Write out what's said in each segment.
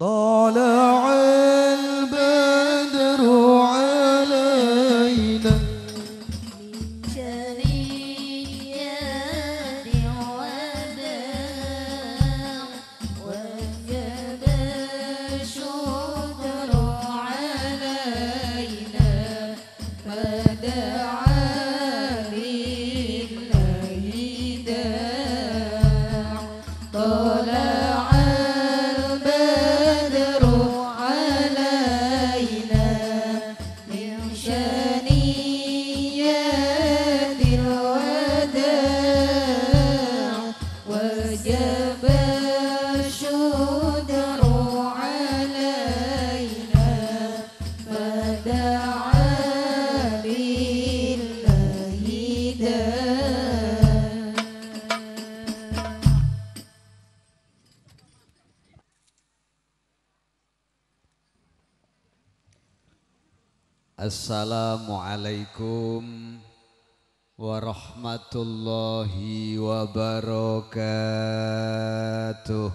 ضاد Assalamualaikum warahmatullahi wabarakatuh.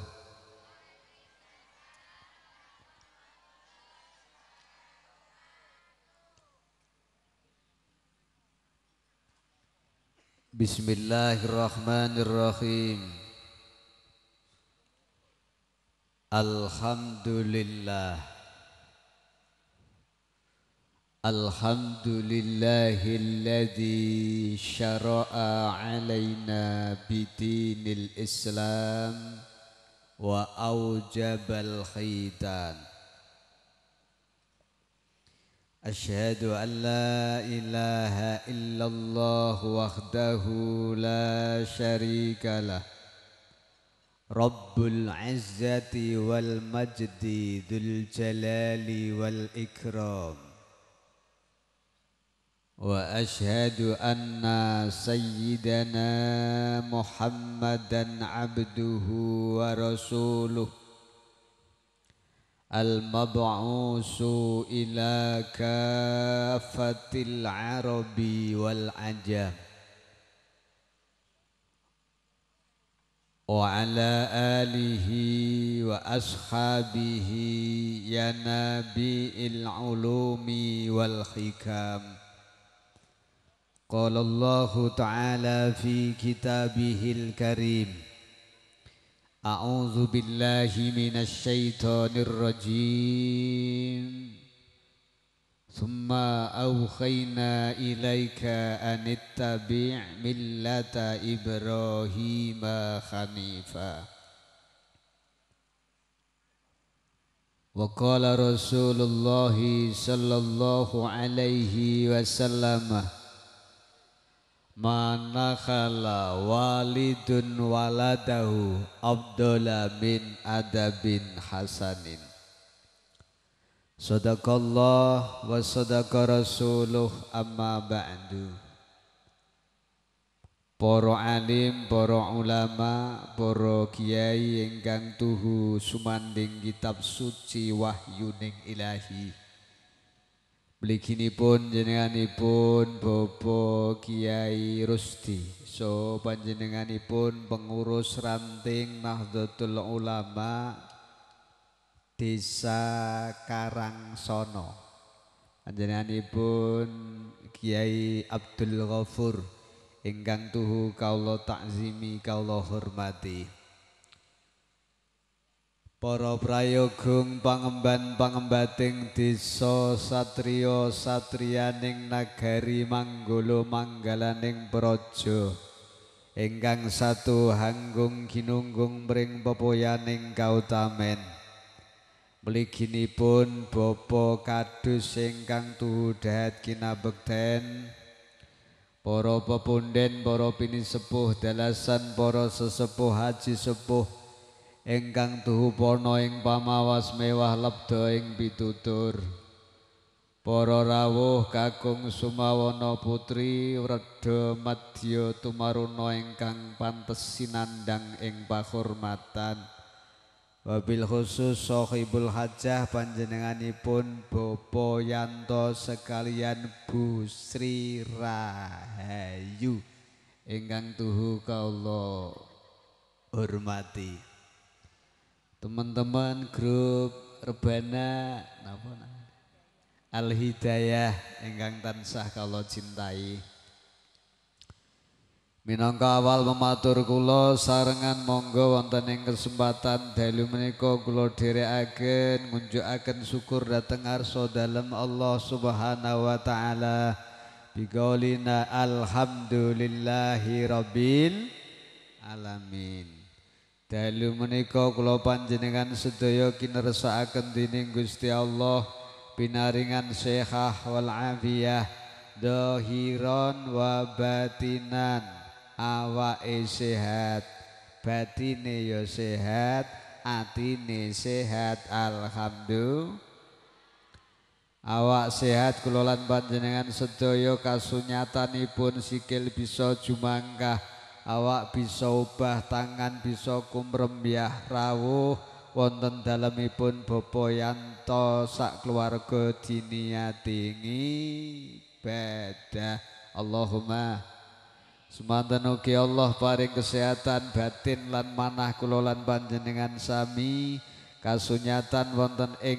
Bismillahirrahmanirrahim. Alhamdulillah. الحمد لله الذي شرع علينا بدين الإسلام وأوجب الخيطان أشهد أن لا إله إلا الله وحده لا شريك له رب العزة والمجد ذو الجلال والإكرام واشهد ان سيدنا محمدا عبده ورسوله المبعوث الى كافه العرب والعجم وعلى آله وأصحابه يا نبي العلوم والحكام قال الله تعالى في كتابه الكريم أعوذ بالله من الشيطان الرجيم ثم أوخينا إليك أن اتبع ملة إبراهيم خنيفا وقال رسول الله صلى الله عليه وسلم khala walidun waladahu Abdullah bin Adabin Hasanin Sadaqallah wa sadaqa rasuluh amma ba'du Para alim, para ulama, para kiai Yang gantuhu sumanding kitab suci wahyuning ilahi Bliginipun jenenganipun Bobo Kiai Rusti. So panjenenganipun pengurus ranting Nahdlatul Ulama Desa Karangsono. Panjenenganipun Kiai Abdul Ghafur ingkang tuhu kaulo takzimi kaulo hormati. para prayogung pangemban pangembating desa satriya Satrianing nagari manggolo manggalaning praja ingkang satu hanggung Kinunggung mring pepoyaning kautamen Meliginipun Bapa kadus ingkang tuhu kinabekten Para pepunden, para Pinisepuh dalasan, para sesepuh, haji sepuh, ingkang tuhu pono pamawas mewah lebda ing pitutur para rawuh kakung sumawana putri wreda madya tumaruna ingkang pantes sinandang ing pakhormatan wabil khusus sohibul hajah panjenenganipun Bopo Yanto sekalian Bu Sri Rahayu ingkang tuhu kaulo hormati teman-teman grup Rebana napa Al Hidayah ingkang tansah kalau cintai Minangka awal mematur kula sarengan monggo wonten ing kesempatan dalu menika kula dherekaken ngunjukaken syukur dhateng arsa dalem Allah Subhanahu wa taala bigolina alhamdulillahi rabbil alamin Dalu menika kula panjenengan sedaya kinersakaken dening Gusti Allah pinaringan sehat wal afiyah dohiron wa batinan awake sehat batine yo ya sehat atine sehat alhamdulillah awak sehat kula lan panjenengan sedaya kasunyatanipun sikil bisa jumangkah awak bisa ubah tangan bisa kumrembyah rawuh wonten dalemipun bapa yanto sak keluarga diniati beda. Allahumma Semanten ugi Allah paring kesehatan batin lan manah kulolan lan panjenengan sami kasunyatan wonten ing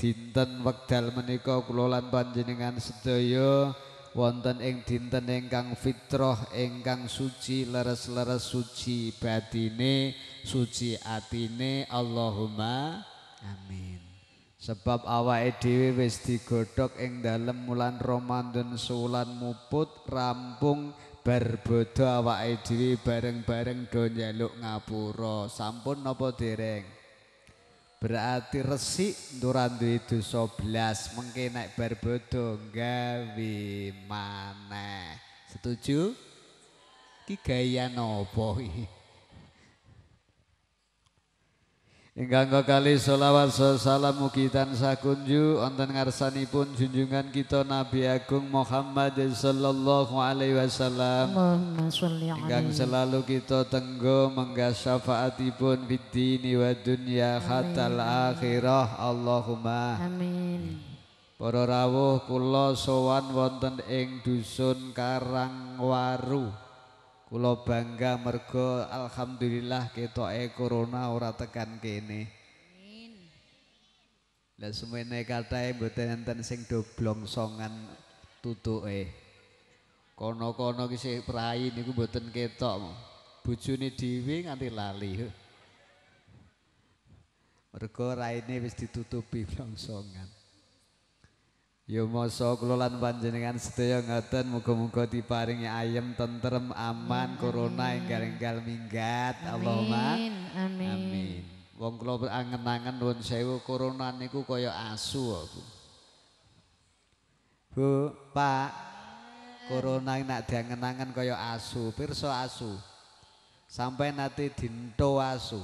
dinten wekdal menika kulolan lan panjenengan sedaya wonten ing dinten ingkang fitrah ingkang suci leres-leres suci badine suci atine Allahumma amin sebab awake dhewe wis digodhog ing dalem mulan Ramadan sulan muput rampung berbodo awake dhewe bareng-bareng do njaluk ngapura sampun napa dereng Berarti resik nduran duwe dosa blas, mengke nek bar bodho gawe maneh. Setuju? Ki gaya iki? Ingkang kali sholawat salam mugi tansah kunju wonten ngarsanipun junjungan kita Nabi Agung Muhammad sallallahu alaihi wasallam. Ingkang selalu kita tenggo menggah syafaatipun bidini wa dunya hatal akhirah Allahumma. Amin. Para rawuh kula sowan wonten ing dusun Karangwaru. Kulo bangga mergo alhamdulillah kita e corona ora tekan kene. Amin. Lah semene katae mboten enten sing doblong songan tutuke. Kono-kono ki sik prai niku mboten ketok. Bojone dhewe nganti lali. Mergo raine wis ditutupi blongsongan. Ya masa kula panjenengan sedaya ngoten muga-muga diparingi ayem tentrem aman corona enggal-enggal minggat Allahumma amin amin wong kula angen-angen nuwun sewu corona niku kaya asu aku Bu Pak corona nak diangen-angen kaya asu pirsa asu sampai nanti dinto asu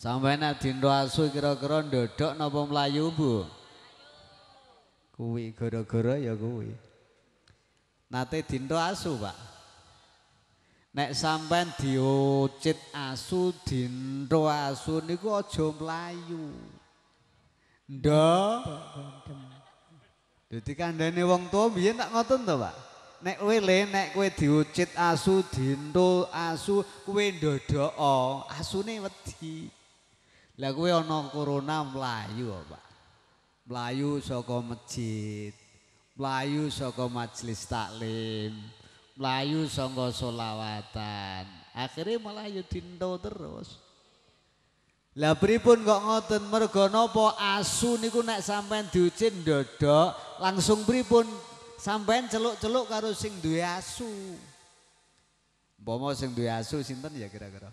sampai nanti dinto asu kira-kira ndodok napa mlayu Bu kuwi gara-gara ya kuwi nate dinto asu pak nek sampean diucit asu dinto asu niku aja mlayu ndo dadi kandhane wong tuwa biyen tak ngoten tuh pak nek kowe le nek kue diucit asu dinto asu kowe asu nih wedi lah kowe ono corona mlayu pak mlayu saka masjid, mlayu saka majelis taklim, mlayu saka solawatan. Akhirnya Melayu ya dindo terus. Lah pripun kok ngoten mergo nopo asu niku nek sampean diucin dodok, langsung pripun sampean celuk-celuk karo sing duwe asu. sing duwe asu sinten ya kira-kira?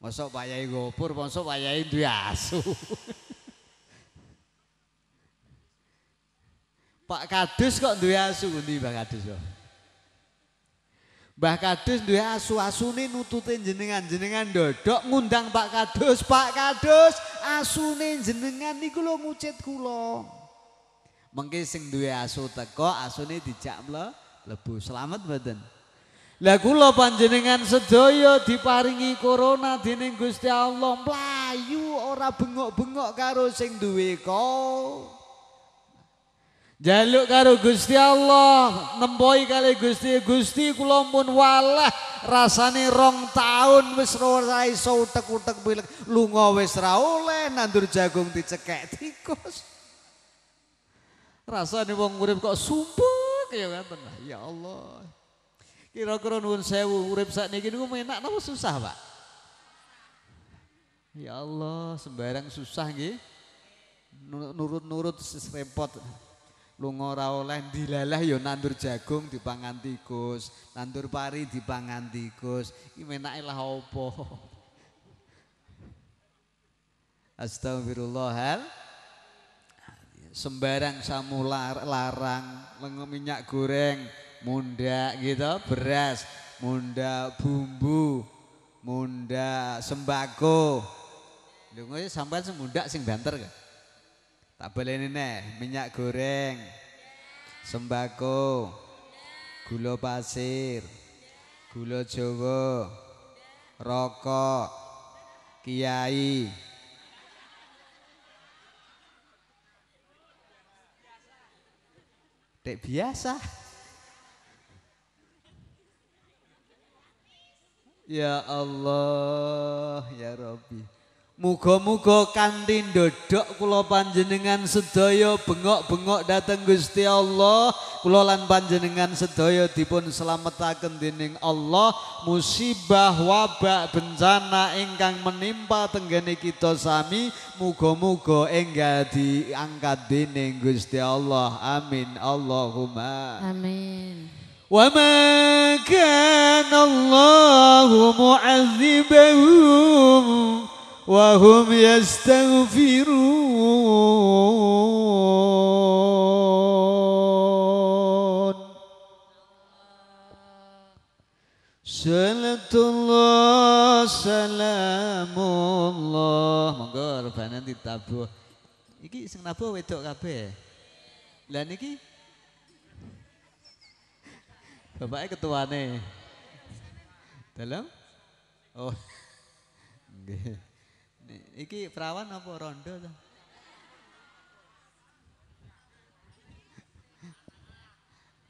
Mosok Pak Gopur, mosok Pak Yai duwe asu. Pak Kadus kok duwe asu ngendi Mbah Kadus kok? Mbah Kadus duwe asu-asune nututi jenengan. Jenengan ndodok ngundang Pak Kadus, Pak Kadus, asune jenengan niku lho mucit kula. Mengke sing duwe asu teko asune dijak mle lebu. Selamat mboten. Lah kula panjenengan sedaya diparingi corona dening Gusti Allah, mlayu ora bengok-bengok karo sing duwe kok. Jaluk karo Gusti Allah, nemboi kali Gusti, Gusti kulombon walah rasane rong tahun wis ora iso utek-utek bilek, lunga wis ra oleh, nandur jagung dicekek tikus. Rasane wong urip kok sumpuk ya ngoten. Ya Allah. Kira-kira nuwun sewu urip sakniki niku menak napa susah, Pak? Ya Allah, sembarang susah nggih. Nurut-nurut repot. -nurut lunga ora oleh dilalah ya nandur jagung dipangan tikus, nandur pari dipangan tikus. Iki menake lah apa? Astagfirullahal sembarang samu larang lengo minyak goreng munda gitu beras munda bumbu munda sembako lho ya, sampean semunda sing banter gak Tak boleh nih, minyak goreng, sembako, gula pasir, gula jawa, rokok, kiai. Dek biasa. Ya Allah, ya Rabbi. Muga-muga kanthi ndodhok kula panjenengan sedaya bengok-bengok dhateng Gusti Allah, kula lan panjenengan sedaya dipun slametaken dening Allah musibah wabah bencana ingkang menimpa tenggene kita sami, muga-muga enggal diangkat dening Gusti Allah. Amin. Allahumma. Amin. وما كان الله معذبهم وهم يستغفرون صلاة الله سلام الله monggo rebane تابو iki sing nabu wedok kabeh lah niki Bapaknya ketuane. Dalam? Oh. Nggih. Iki perawan apa rondo ta?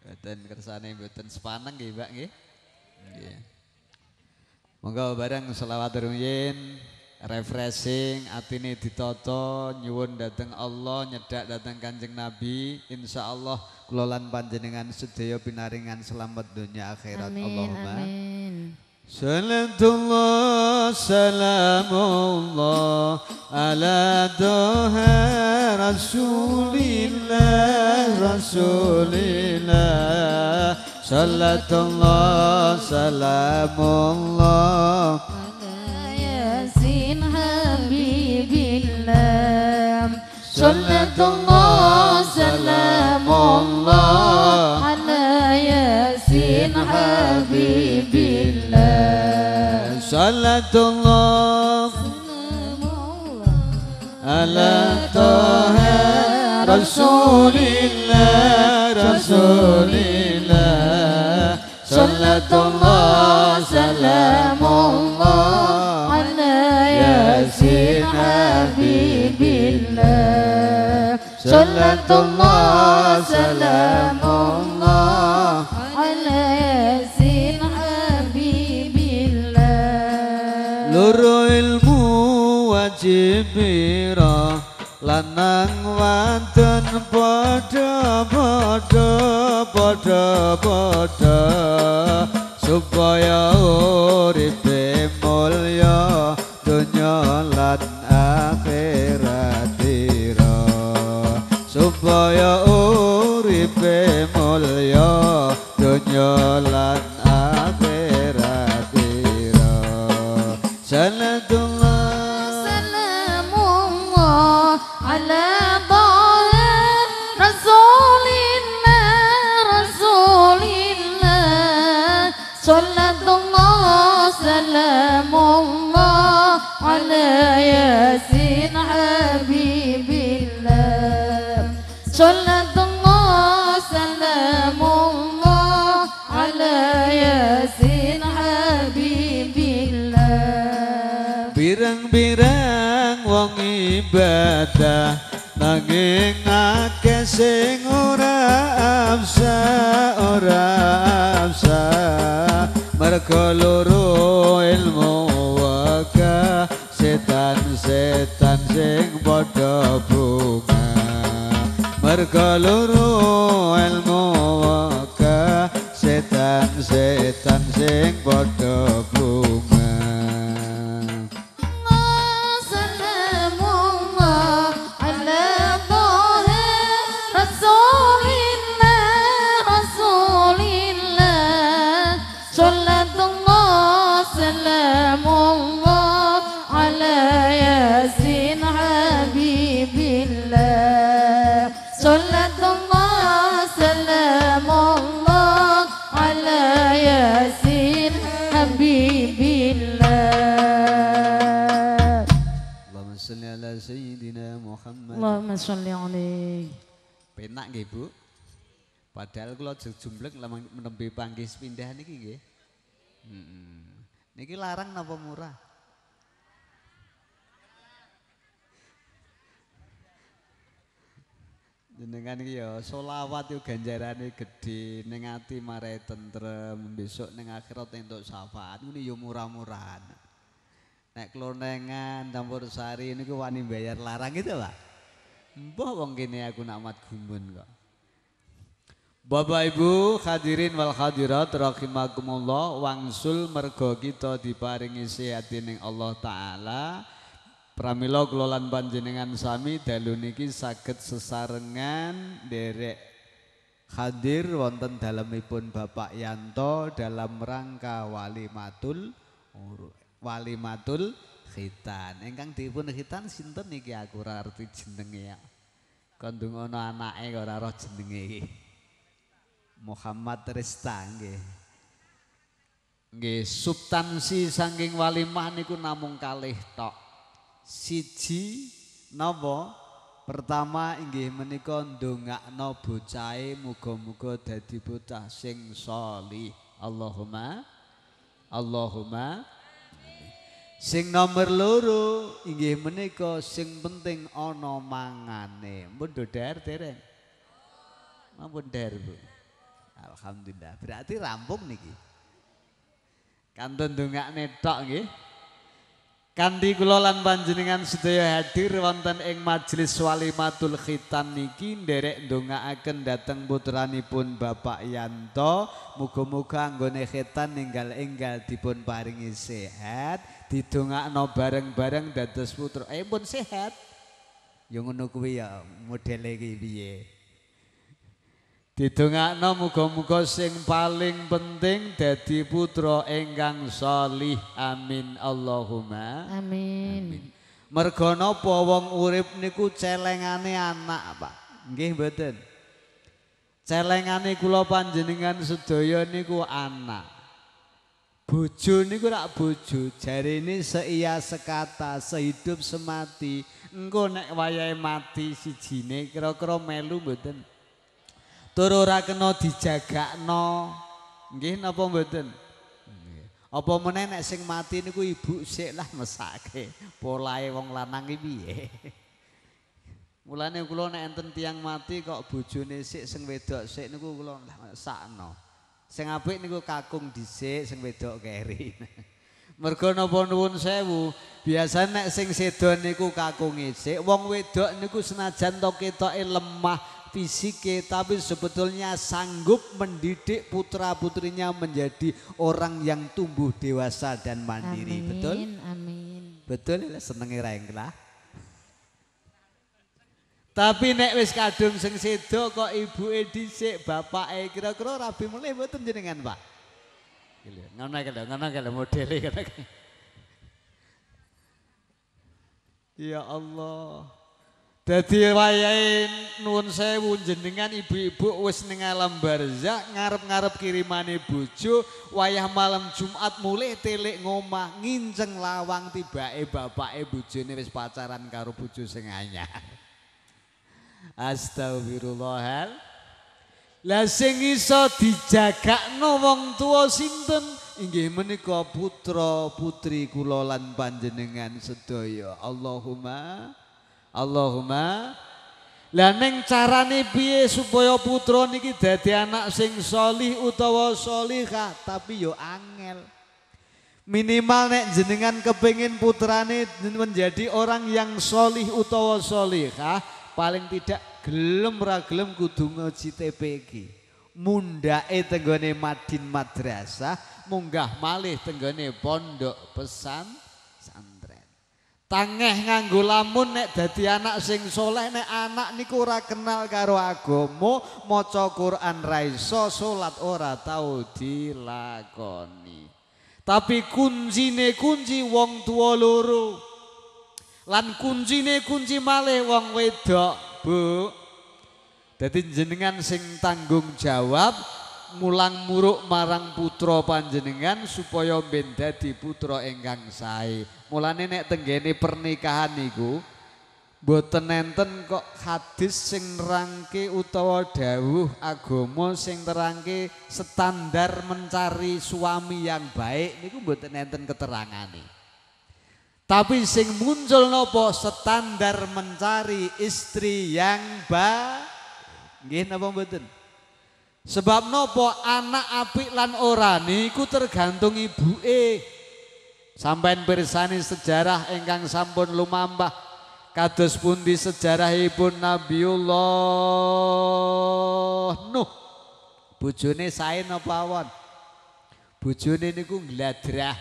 Beten kersane beten sepaneng gih Mbak gih. Nggih. Monggo bareng selawat rumiyin refreshing atini ditoto, nyuwun datang Allah nyedak dateng Kanjeng Nabi Insya Allah kelolaan panjenengan sedaya binaringan selamat dunia akhirat amin, Allahumma سند الله سلام الله على دوه رسول الله رسول الله صلاة الله سلام الله على ياسين حبيب الله صلاة الله سلام الله على ياسين حبيب صلاة الله على طه رسول الله رسول الله صلاة الله سلام الله على ياسين حبيب الله صلاة الله سلام cipira lanang wadon padha padha padha padha supaya oh, bis pindah niki nggih. Heeh. Niki larang napa murah? Jenengan iki ya selawat yo ganjarane gedhe, ning ati mare tentrem, besok ning akhirat entuk syafaat. Ngene yo ya murah-murahan. Nek klonengan campur sari niku wani bayar larang itu Pak. Mbah wong kene aku nak mat gumun kok. Bapak Ibu hadirin wal hadirat rahimakumullah wangsul mergo kita diparingi sehat dening Allah taala pramila kula lan panjenengan sami dalu niki saged sesarengan derek hadir wonten dalemipun Bapak Yanto dalam rangka walimatul walimatul khitan ingkang dipun khitan sinten niki aku ora arti jenenge ya kandung ana anake ora roh jenenge Muhammad Rista nggih. Nggih, substansi saking walimah niku namung kalih tok. Siji napa? Pertama inggih menika ndongakno bocahe muga-muga dadi bocah sing salih. Allahumma Allahumma Sing nomor loro inggih menika sing penting ana mangane. Mundo der dereng. Mampun der, Bu. Alhamdulillah. Berarti rampung niki. Kantun dungak netok nggih. Kanthi kula lan panjenengan sedaya hadir wonten ing majelis walimatul khitan niki nderek ndongaaken dhateng putranipun Bapak Yanto muga-muga anggone khitan ninggal-enggal dipun paringi sehat didongakno bareng-bareng dados putra eh pun sehat Yo ya ngono kuwi ya modele iki piye didongakno muga-muga sing paling penting dadi putra ingkang salih amin Allahumma amin, amin. merga napa wong urip niku celengane anak Pak nggih mboten celengane kula panjenengan sedaya niku anak bojo niku rak bojo jarene seia sekata sehidup semati engko nek wayahe mati sijine kira-kira melu mboten tur ora kena dijagakno nggih napa mboten apa meneh nek sing mati niku ibu sik lah mesake polahe wong lanang iki piye mulane kula nek enten tiang mati kok bojone sik sing wedok sik niku kula sakno sing apik niku kakung dhisik sing wedok keri mergo napa nuwun sewu biasa nek sing sedo niku kakung isik wong wedok niku senajan to ketoke lemah fisike tapi sebetulnya sanggup mendidik putra-putrinya menjadi orang yang tumbuh dewasa dan mandiri amin, betul amin betul senengi ra lah tapi nek wis kadung sing sedo kok edisik bapak e kira-kira rabi mulai betul jenengan Pak iya, ngono kalau ngono kalau modeli Ya Allah Dadi wayahe nuwun sewu jenengan ibu-ibu wis ning alam barzak ngarep-ngarep kirimane bojo wayah malam Jumat mulih telik ngomah nginceng lawang tibake bapake bojone wis pacaran karo bojo sing anyar. Astagfirullahal. Lah sing iso dijagakno wong tuwa sinten? Inggih menika putra putri kula lan panjenengan sedaya. Allahumma Allahumma Lah cara carane piye supaya putra niki dadi anak sing solih utawa solihah tapi yo angel. Minimal nek jenengan kepingin putrane menjadi orang yang solih utawa solihah paling tidak gelem ra gelem kudu ngaji TPG. e tenggone madin madrasah, munggah malih tenggone pondok pesan Tangeh nganggo lamun nek dadi anak sing soleh nek anak niku ora kenal karo agama, maca Quran Raisa iso, salat ora tau dilakoni. Tapi kuncine kunci wong tua loro. Lan kuncine kunci malih wong wedok, Bu. Dadi jenengan sing tanggung jawab mulang muruk marang putra panjenengan supaya ben dadi putra engkang sae. Mulane nek tenggene pernikahan niku mboten enten kok hadis sing nerangke utawa dawuh agama sing nerangke standar mencari suami yang baik niku mboten enten keterangane. Tapi sing muncul nopo standar mencari istri yang baik. Nggih napa mboten? Sebab nopo anak apik lan orane ku tergantung ibuke. Sampeyan bersani sejarah ingkang sampun lumambah kados pundi ibu Nabiullah Nuh. bujune sae napa awon? Bojone niku gladrah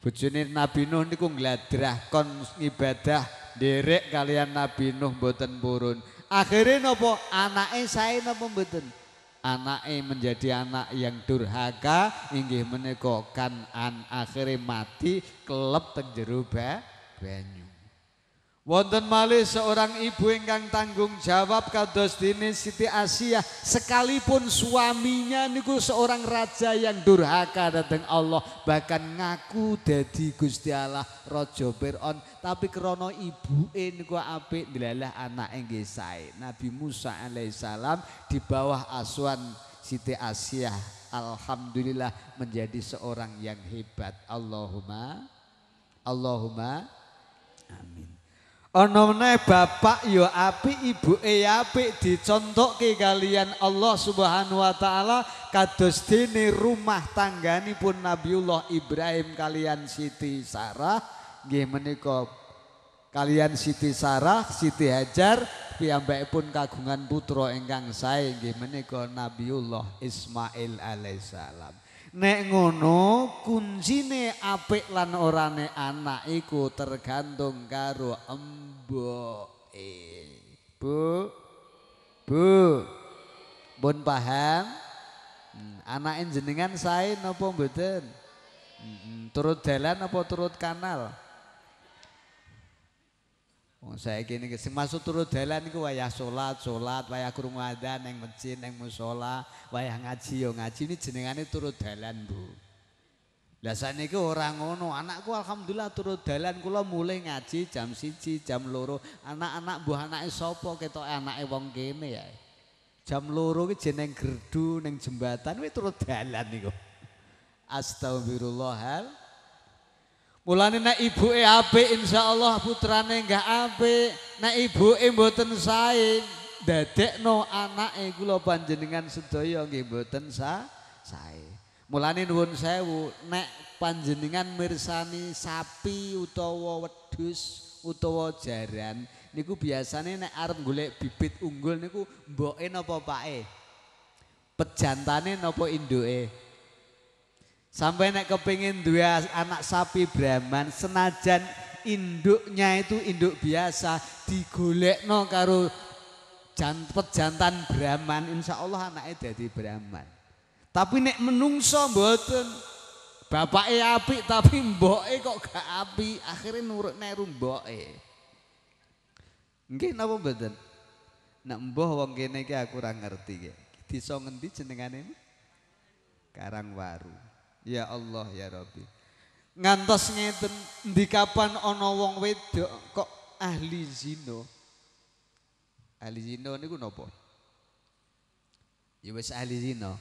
bujune Nabi Nuh niku gladrah kon ibadah derek kalian Nabi Nuh mboten purun. akhirnya nopo anaknya sae nopo mboten? anake menjadi anak yang durhaka inggih menika kan an akhire mati kelep teng banyu Wonten malih seorang ibu yang tanggung jawab kados dene Siti Asia sekalipun suaminya niku seorang raja yang durhaka dateng Allah bahkan ngaku dadi Gusti Allah raja Firaun tapi krana ibuke niku apik ndelalah anake nggih sae Nabi Musa alaihissalam di bawah asuhan Siti Asia alhamdulillah menjadi seorang yang hebat Allahumma Allahumma amin Ana meneh bapak Api, ibu E ya apik ke ya kalian Allah Subhanahu wa taala kados dene rumah tangga pun Nabiullah Ibrahim kalian Siti Sarah nggih menika kalian Siti Sarah, Siti Hajar pun kagungan putra enggang sae nggih menika Nabiullah Ismail alaihissalam. Nek ngono kunci ne apik lan ne anak iku tergantung karo emboke. Bu. Bu. Bon paham? Hmm, anake jenengan sae napa mboten? Heeh, hmm, hmm, turut dalan apa turut kanal? Wong saiki niki sing maksud turu dalan iku wayah salat, salat, wayah krungu adzan ning masjid, ning musala, wayah ngaji ya ngaji ini jenengane turu dalan, Bu. Lah saniki ora ngono, anakku alhamdulillah turu dalan kula mulai ngaji jam siji, jam loro. Anak-anak mbuh anake sapa ketoke anake wong kene ya. Jam loro ki jeneng gerdu ning jembatan kuwi turu dalan niku. Astagfirullahal Mulane nek ibuke apik insyaallah putrane enggak apik. Nek ibuke mboten sae, dadekno anake kula panjenengan sedaya nggih mboten sae. Mulane nuwun sewu, nek panjenengan mirsani sapi utawa wedhus utawa jaran niku biasane nek arep golek bibit unggul niku mbok e napa pake? Pejantane napa induke? Eh? Sampai nek kepingin dua anak sapi Brahman senajan induknya itu induk biasa no karo jantet jantan Brahman insya Allah anaknya jadi Brahman. Tapi nek menungso mboten e api tapi mbok e kok gak api akhirnya nurut neru e. Nggih apa mboten? Nek mbok wong kene iki aku ora ngerti iki. Desa ngendi jenengane? Karangwaru. Ya Allah ya Rabbi. Ngantos ngeten di kapan ono wong wedok kok ahli zino Ahli zino ini napa? Ya wis ahli zino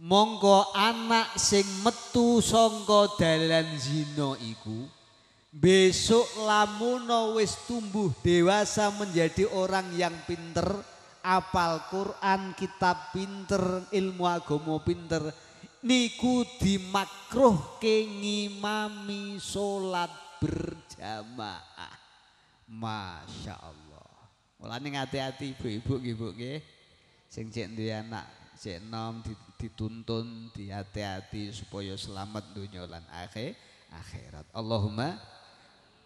Monggo anak sing metu songko dalan zino iku besok lamuno wis tumbuh dewasa menjadi orang yang pinter, apal Quran, kitab pinter, ilmu agama pinter, niku dimakruh ngimami sholat berjamaah. Masya Allah. Mulane hati-hati ibu-ibu ibu Bu Sing cek di anak, cek nom dituntun dihati-hati supaya selamat dunia lan akhir akhirat. Allahumma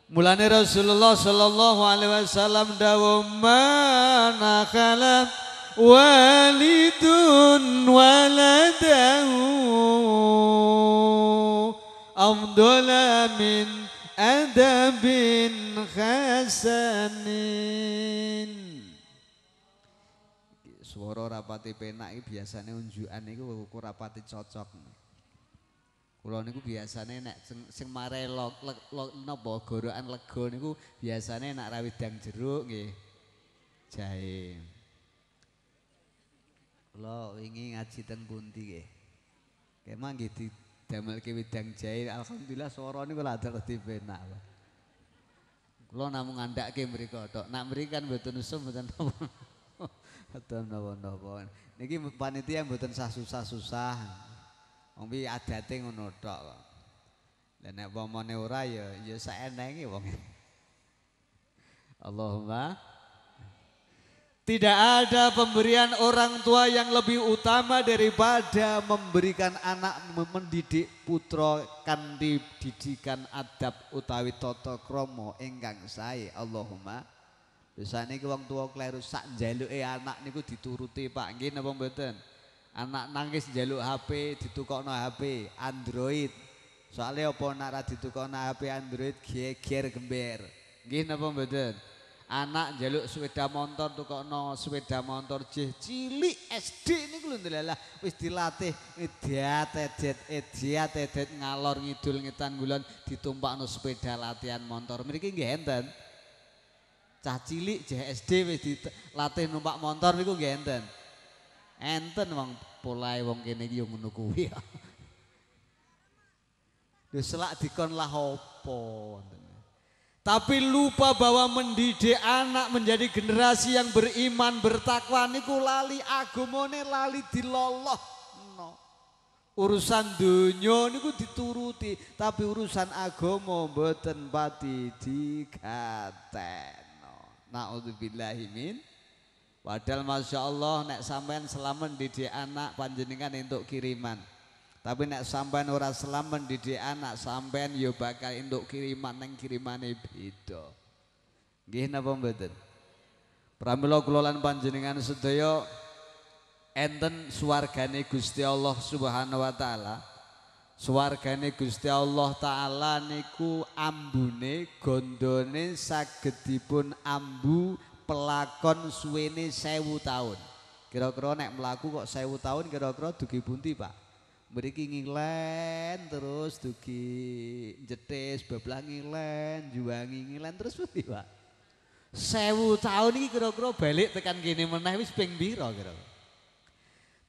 Mulane Rasulullah sallallahu alaihi wasallam dawuh manakala Wali walidun waladahu afdala min bin khasanin suara rapati penak ini biasanya unjuan itu aku rapati cocok kalau niku biasanya nek sing, sing mare lok lok lok nopo goroan lego niku biasanya nak rawit yang jeruk nih jahe Kula wingi ngaji teng pundi nggih. Kemang nggih didamelke wedang jahe, alhamdulillah swara niku lak ada dipenak. Kula namung ngandakke mriku tok. Nak mriki kan mboten usum mboten napa. Mboten napa-napa. Niki panitia mboten sah susah-susah. Wong pi adate ngono tok. Lah nek pomone ora ya ya saenenge wong. Allahumma Tidak ada pemberian orang tua yang lebih utama daripada memberikan anak mendidik putra kanthi didikan adab utawi tata krama ingkang sae. Allahumma Biasanya ke orang tua kleru sak jaluk eh anak niku dituruti Pak. gini apa mboten? Anak nangis jaluk HP ditukok no HP Android. Soalnya apa nak ditukok no HP Android gier gembir. Gini apa mboten? anak njaluk sepeda motor tukokno sepeda montor, jeh cilik SD niku lho ndelalah wis dilatih ediat edet ediat edet ngalor ngidul ngetan ngulon ditumpakno sepeda latihan montor. mriki nggih enten cah cilik jeh SD wis dilatih numpak montor, niku nggih enten enten wong polahe wong kene iki yo ngono kuwi ya selak dikon lah opo wonten Tapi lupa bahwa mendidik anak menjadi generasi yang beriman, bertakwa niku lali agamane lali diloloh. No. Urusan dunia niku dituruti, tapi urusan agama mboten pati digateno. Nauzubillahi min Padahal Masya Allah nek sampean selamat didik anak panjenengan untuk kiriman. Tapi nak sampean ora selamat mendidik anak sampean yo bakal induk kiriman neng kirimane beda. Nggih napa mboten? Pramila kula panjenengan sedaya enten swargane Gusti Allah Subhanahu wa taala. Swargane Gusti Allah taala niku ambune gondone saged dipun ambu pelakon suwene sewu tahun. Kira-kira nek melaku kok sewu tahun kira-kira dugi bunti, Pak mriki ngilen terus dugi jetis bablah ngilen juwangi ngilen terus berarti Pak sewu tahun ini kira-kira balik tekan gini meneh wis peng biro kira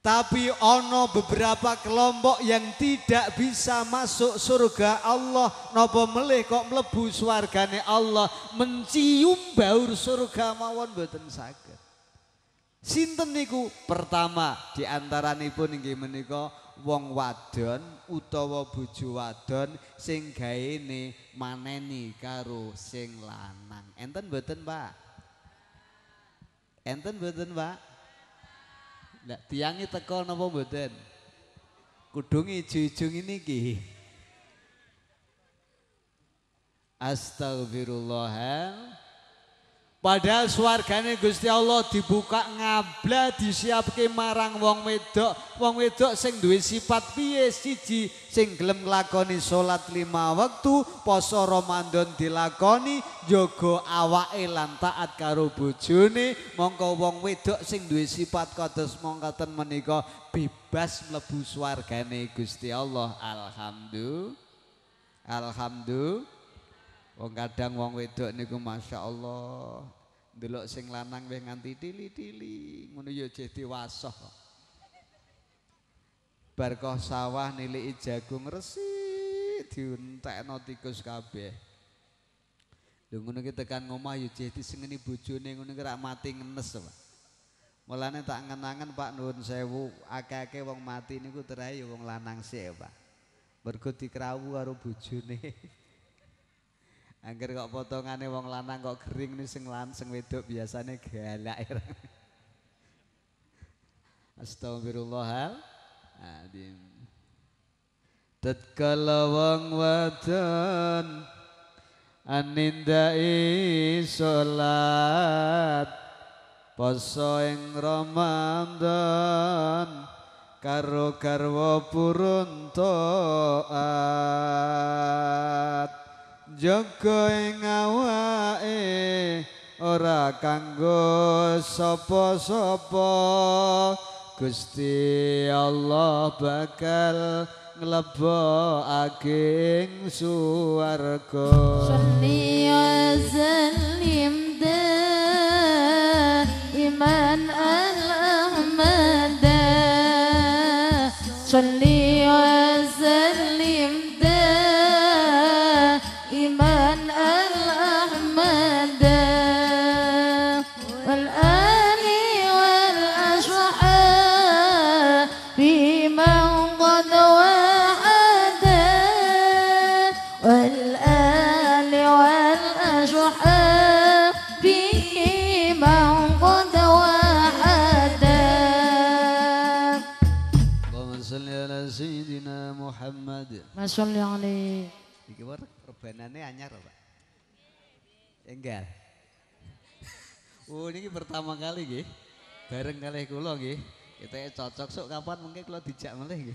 tapi ono beberapa kelompok yang tidak bisa masuk surga Allah nopo melih kok mlebu swargane Allah mencium baur surga mawon boten saged sinten niku pertama diantaranipun ingin menika wong wadon utawa bojo wadon sing gaene maneni karo sing lanang. Enten mboten, Pak? Enten mboten, Pak? Lah tiyangi teko napa mboten? Kudung ijo-ijo ngene iki. Astagfirullahal Padahal swargane Gusti Allah dibuka ngabla disiapke marang wong wedok. Wong wedok sing duwe sifat piye? Siji sing gelem nglakoni salat lima wektu, poso Ramadan dilakoni, jogo awake lan taat karo bojone. Mongko wong wedok sing duwe sifat kados mongkaten menika bebas mlebu swargane Gusti Allah. Alhamdulillah. Alhamdulillah. Wong kadang wong wedok niku Masya Allah delok sing lanang weh nganti dili-dili ngono ya jek dewasa kok barkah sawah niliki jagung resik diuntekno tikus kabeh lho ngono ki tekan ngomah ya jek disengeni bojone ngono ki mati ngenes Pak Mulane tak ngenangan Pak Nuhun Sewu akeh-akeh wong mati niku terae ya wong lanang sik Pak di krawu karo bojone tuh Angger kok potongane wong lanang kok kering nih sing lan sing wedok biasane galak. Astagfirullahal adzim. Tatkala wong wadon anindai salat poso ing Ramadan karo garwa purun taat jaga ing awake ora kanggo sapa-sapa Gusti Allah bakal nglebo aking suwarga Sunni azlim de iman al ahmada Sunni Muhammad. Masyalli alaih. Iki war perbanane anyar Pak. Enggak. Oh ini pertama kali gih. Bareng kali kulo gih. Kita cocok sok kapan mungkin kula dijak malih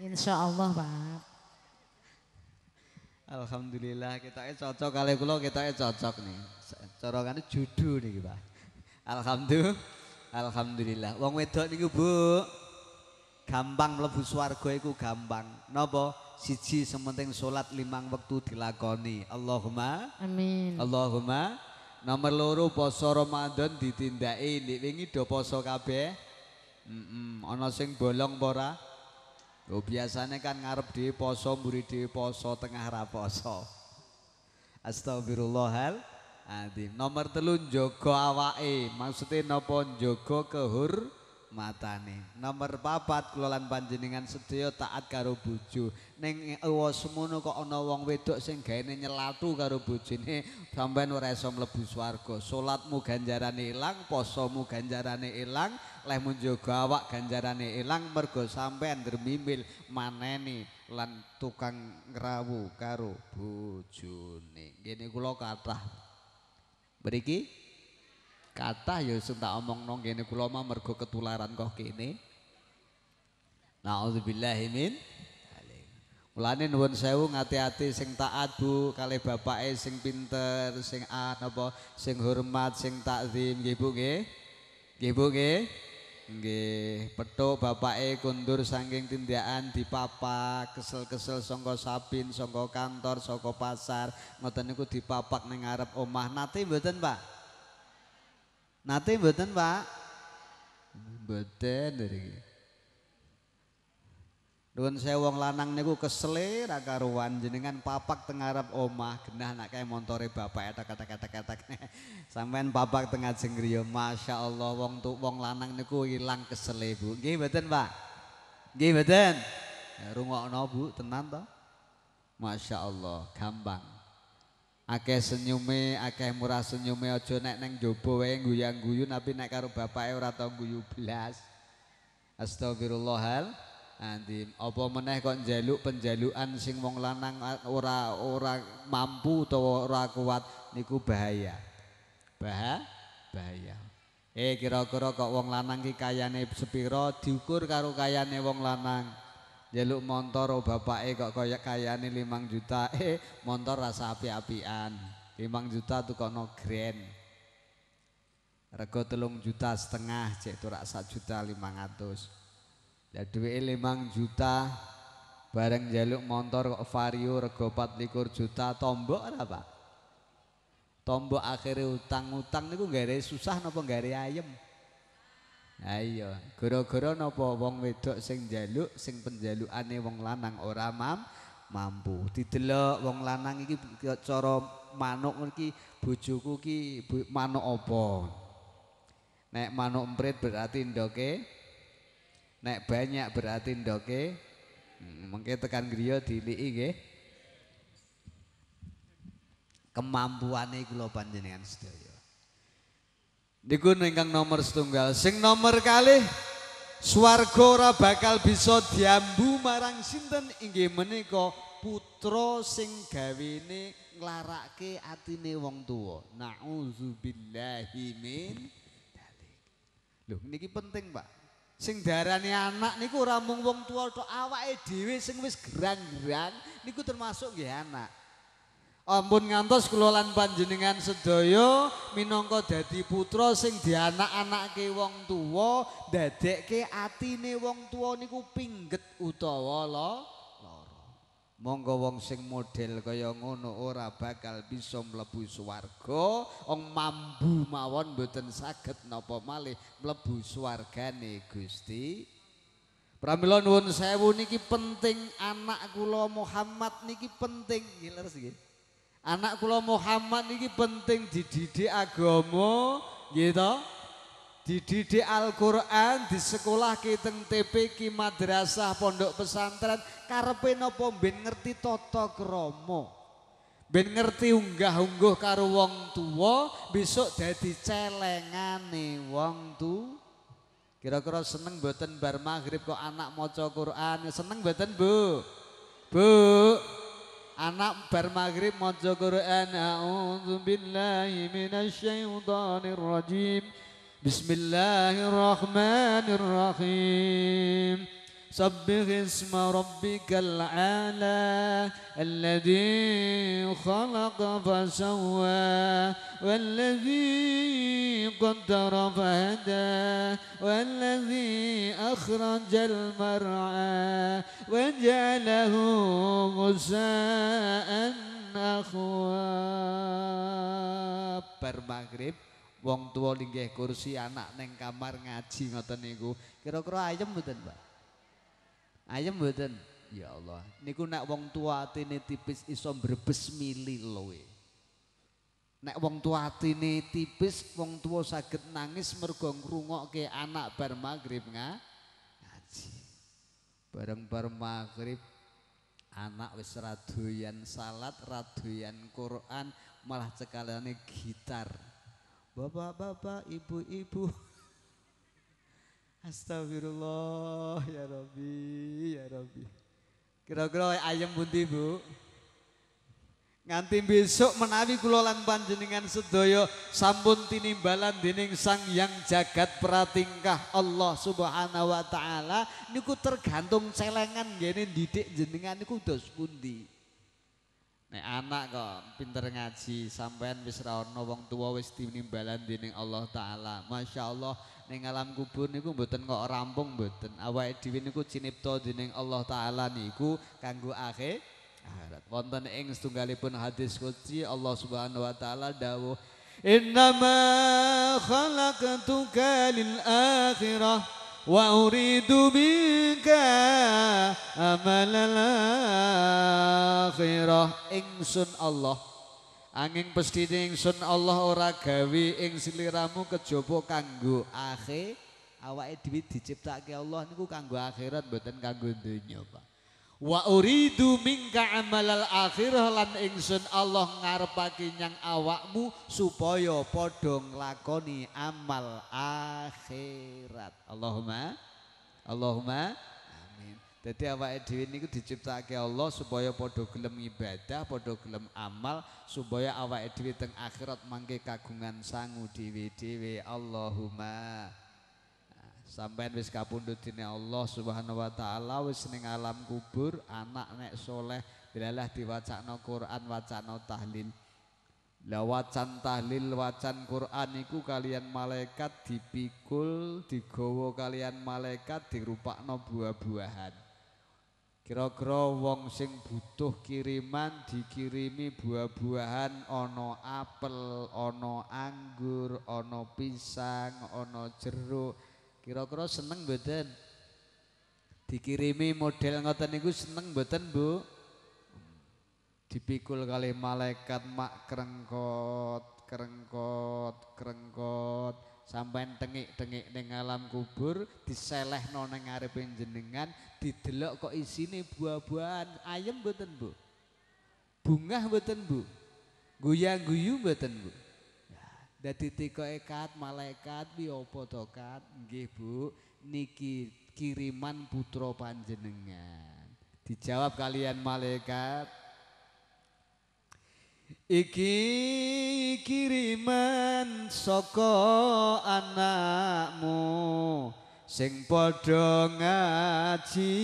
Insya Allah, Pak. Alhamdulillah kita e cocok kali kulo. kita e cocok nih. Corongannya kene judul niki Pak. Alhamdulillah. Alhamdulillah. Wong wedok nih, Bu. Gampang mlebu swarga iku gampang. Napa? Siji sementing salat limang wektu dilakoni. Allahumma amin. Allahumma Nomor loro poso Ramadan ditindaki nek wingi do poso kabeh. Heeh, mm -mm. ana sing bolong apa ora? Lho kan ngarep di poso, mburi di poso, tengah ra poso. Astagfirullahal Adim. Nomor telu njogo awake, maksude napa njogo kehur matane nomor papat kelolaan panjenengan sedaya taat karo bojo ning ewa semono kok ana wong wedok sing gaene nyelatu karo bojone sampean ora iso mlebu swarga salatmu ganjarane ilang posomu ganjarane ilang leh menjaga awak ganjarane ilang mergo sampean dermimil maneni lan tukang ngrawu karo bojone ngene kula kathah mriki Kata ya sing tak omongno kene kula mah mergo ketularan kok kene. Nauzubillahi min Mulane nuwun sewu ngati-ati sing taat Bu, kalih bapake sing pinter, sing an ah, apa, sing hormat, sing takzim nggih Bu nggih. Nggih Bu nggih. Nggih, petuk bapake kundur saking tindakan kesel-kesel songko sabin, songko kantor, songko pasar, ngoten niku dipapak ning ngarep omah. Nate mboten, Pak? Nanti beten Pak? Mboten niki. Nuwun saya wong lanang niku keselir ra karuan jenengan papak teng arep omah genah nak kae montore bapak etak kata etak etak Sampean papak teng ajeng masya allah wong tu wong lanang ku hilang keselir Bu. Nggih mboten, Pak? Nggih beten? Rungok ya, rungokno Bu, tenan to? Masya Allah, gampang. akeh senyume akeh murah senyume aja nek neng jobo wae guyang guyu tapi nek karo bapake ora tau guyu blas astagfirullahal Andi, apa meneh kok njaluk penjalukan sing wong lanang ora ora mampu utawa ora kuat niku bahaya. Baha? Bahaya. Eh kira-kira kok wong lanang iki kayane sepira diukur karo kayane wong lanang. Jaluk montor oh bapake kok koyak kayane limang juta eh montor rasa api-apian. Limang juta tuh kok no grand. Rego telung juta setengah cek tuh rasa juta lima ratus. Jadi limang juta bareng jaluk montor kok vario rego empat likur juta tombok apa? Tombok akhirnya utang-utang niku gak ada susah nopo gak ada ayem. Ayo, gara-gara napa wong wedok sing njaluk sing penjalukane wong lanang ora mam, mampu. Didelok wong lanang iki cara manuk iki bojoku iki manuk apa? Nek manuk emprit berarti ndoke. Nek banyak berarti ndoke. Hmm, mengke tekan griya diliki nggih. Kemampuane kula panjenengan sedaya. Niku ingkang nomor setunggal. Sing nomor kalih swarga ora bakal bisa diambu marang sinten inggih menika putra sing gawene nglarake atine wong tuwa. Nauzubillahi min Lho niki penting, Pak. Sing darane anak niku ora mung wong tuwa tok awake dhewe sing wis gerang-gerang niku termasuk nggih anak. Ampun ngantos kelolaan panjenengan sedaya, minangka dadi putra sing dianak-anakke wong tuwa ndadekke atine wong tuwa niku pingget utawa lara. Monggo wong sing model kaya ngono ora bakal bisa mlebu swarga, ong mambu mawon mboten saged napa malih mlebu swargane Gusti. Pramila nuwun sewu niki penting anak kula Muhammad niki penting nggih leres nggih. Anak kula Muhammad ini penting dididik agama, gitu, to? Dididik Al-Qur'an, sekolah teng TPQ Madrasah Pondok Pesantren, karepe nopo ben ngerti toto krama. Ben ngerti unggah-ungguh karo wong besok jadi celengan wong tuwa. Kira-kira seneng mboten bar maghrib kok anak maca Qur'an, ya seneng mboten Bu? Bu, anak bar maghrib maca Quran a'udzubillahi minasyaitonir rajim bismillahirrahmanirrahim سبح اسم ربك الأعلى الذي خلق فسوى والذي قدر فهدى والذي أخرج المرعى وجعله غساء أخوى بر مغرب wong tuwa linggih kursi anak neng kamar ngaji ngoten niku kira-kira ayem mboten Pak Ayam mboten. Ya Allah, niku nak wong tua tini tipis iso brebes mili loe. nak wong tua tini tipis, wong tua sakit nangis mergo ke anak bar magrib nga ngaji. Bareng bar magrib anak wis raduyan salat, raduyan Quran, malah cekalane gitar. Bapak-bapak, ibu-ibu Astagfirullah ya Rabbi, ya Rabbi. Kira-kira ayam bunti Bu. Nganti besok menawi kulolan panjenengan sedoyo sampun tinimbalan dining Sang Yang Jagat Pratingkah Allah Subhanahu wa taala niku tergantung celengan gini didik jenengan niku dos bunti. Nek anak kok pinter ngaji sampean wis ra ono wong tuwa wis tinimbalan dening Allah taala. Masya Allah ning alam kubur niku mboten kok rampung mboten awake dhewe niku cinipta dening Allah taala niku kanggo akhir akhirat wonten ing setunggalipun hadis kunci Allah Subhanahu wa taala dawuh innama khalaqtuka lil akhirah wa uridu bika amal akhirah ingsun Allah Angin pesti ingsun Allah ora gawe ing siliramu kejaba kanggo akhir awake dhewe diciptake Allah niku kanggo akhirat mboten kanggo donya Pak. Wa uridu minka amalal akhirah lan ingsun Allah ngarepake nyang awakmu supaya padha nglakoni amal akhirat. Allahumma Allahumma Jadi awak dhewe ini diciptakake Allah supaya podo gelem ibadah, podo gelem amal, supaya awak edwin teng akhirat mangke kagungan sangu diwi diwi Allahumma sampai wis kapundut ini Allah Subhanahu wa taala wis ning alam kubur, anak nek soleh bilalah diwacakno Quran, wacakno tahlil. Lah wacan tahlil, wacan Quran iku kalian malaikat dipikul, digowo kalian malaikat dirupakno buah-buahan. kira-kira wong sing butuh kiriman dikirimi buah-buahan ana apel, ana anggur, ana pisang, ana jeruk. Kira-kira seneng mboten? Dikirimi model ngoten niku seneng mboten, Bu? Dipikul kali malaikat mak krengkot, krengkot. krengkot. sampai tengik-tengik ning alam kubur diselehno ning ngarepe jenengan didelok kok isine buah-buahan ayam mboten Bu. bunga mboten Bu. Guyang-guyu mboten Bu. Dadi tikoke kat malaikat piapa to kat? Nggih Bu, niki kiriman putra panjenengan. Dijawab kalian malaikat. Iki kiriman soko anakmu sing padha ngaji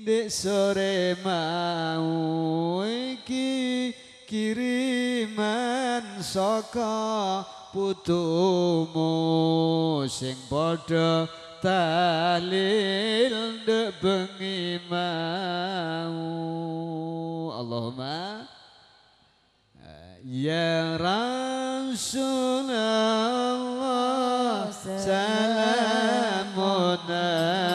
nek sore mau iki kiriman soko putumu sing padha talil de bengi mau Allahumma Ya Rasulullah Salamun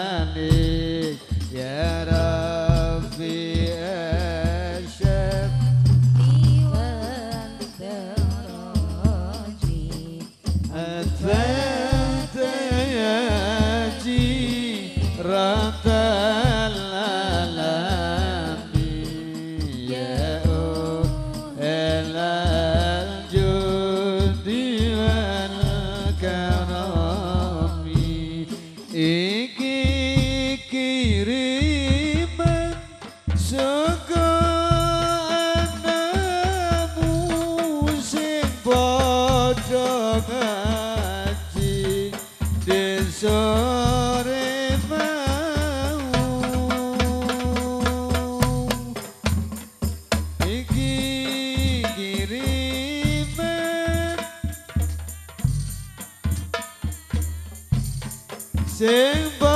Sempre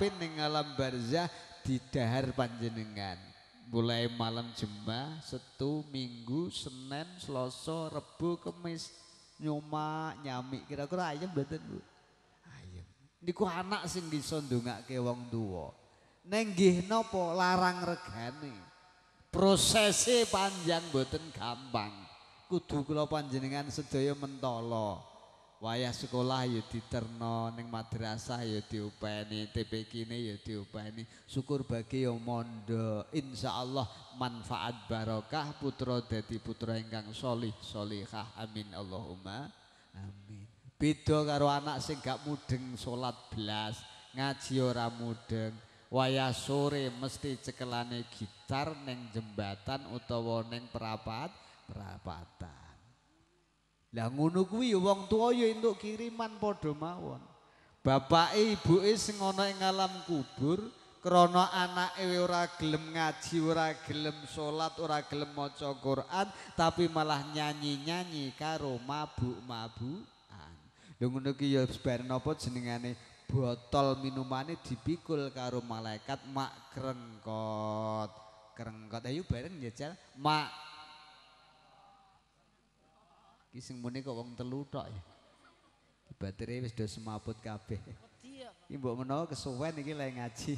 tapi ning alam barzah didahar panjenengan mulai malam jemah setu minggu senen selasa rebu kemis nyoma nyami kira-kira ayam betul Bu ayam niku anak sing bisa ke wong tuwa nenggih nopo larang regane prosesi panjang mboten gampang kudu kula panjenengan sedaya mentolo wayah sekolah ya diterno ning madrasah ya diupeni TPK ini ya diupeni syukur bagi ya mondok insyaallah manfaat barokah putra dadi putra ingkang solih solihah amin Allahumma amin beda karo anak sing gak mudeng salat belas ngaji ora mudeng wayah sore mesti cekelane gitar neng jembatan utawa neng perapat perapatan Lah ngono kuwi wong tuwa ya entuk kiriman padha mawon. Bapake ibuke sing ana ing alam kubur krana anake ora gelem ngaji, ora gelem salat, ora gelem maca Quran, tapi malah nyanyi-nyanyi karo mabuk-mabukan. Lha ngono kuwi ya bar napa jenengane botol minumane dipikul karo malaikat mak krengkot. Krengkot ayo bareng njajal mak Ki sing muni kok wong telu tok ya. Ibatere wis do semaput kabeh. Ki mbok menawa kesuwen iki lek ngaji.